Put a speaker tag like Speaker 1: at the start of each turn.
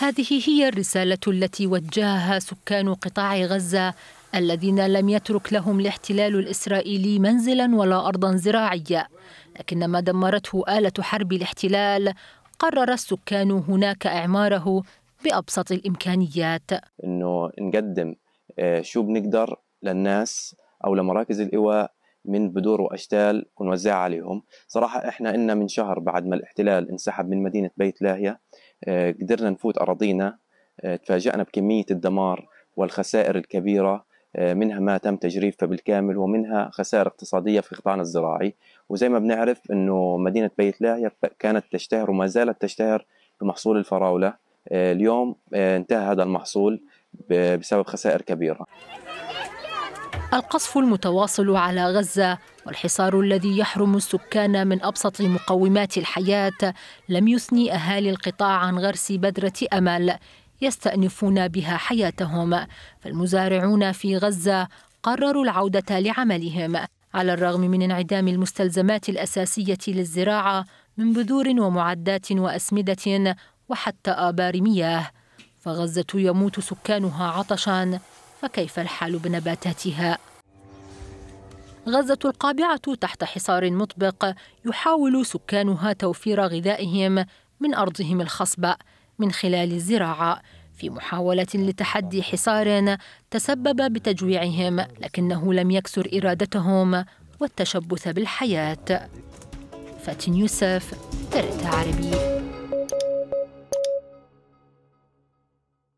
Speaker 1: هذه هي الرسالة التي وجهها سكان قطاع غزة الذين لم يترك لهم الاحتلال الإسرائيلي منزلا ولا أرضا زراعية لكن ما دمرته آلة حرب الاحتلال قرر السكان هناك إعماره بأبسط الإمكانيات
Speaker 2: إنه نقدم آه، شو بنقدر للناس أو لمراكز الإيواء من بذور واشتال ونوزعها عليهم صراحه احنا إلنا من شهر بعد ما الاحتلال انسحب من مدينه بيت لاهيه آه، قدرنا نفوت أراضينا آه، تفاجأنا بكمية الدمار والخسائر الكبيرة آه، منها ما تم تجريفها بالكامل ومنها خسائر اقتصادية في قطاعنا الزراعي وزي ما بنعرف أنه مدينة بيت لاهيا كانت تشتهر وما زالت تشتهر بمحصول الفراولة اليوم انتهى هذا المحصول بسبب خسائر كبيرة
Speaker 1: القصف المتواصل على غزة والحصار الذي يحرم السكان من أبسط مقومات الحياة لم يثني أهالي القطاع عن غرس بذرة أمل يستأنفون بها حياتهم فالمزارعون في غزة قرروا العودة لعملهم على الرغم من انعدام المستلزمات الأساسية للزراعة من بذور ومعدات وأسمدة وحتى آبار مياه فغزة يموت سكانها عطشاً فكيف الحال بنباتاتها؟ غزة القابعة تحت حصار مطبق يحاول سكانها توفير غذائهم من أرضهم الخصبة من خلال الزراعة في محاولة لتحدي حصار تسبب بتجويعهم لكنه لم يكسر إرادتهم والتشبث بالحياة فاتن يوسف ترت عربيه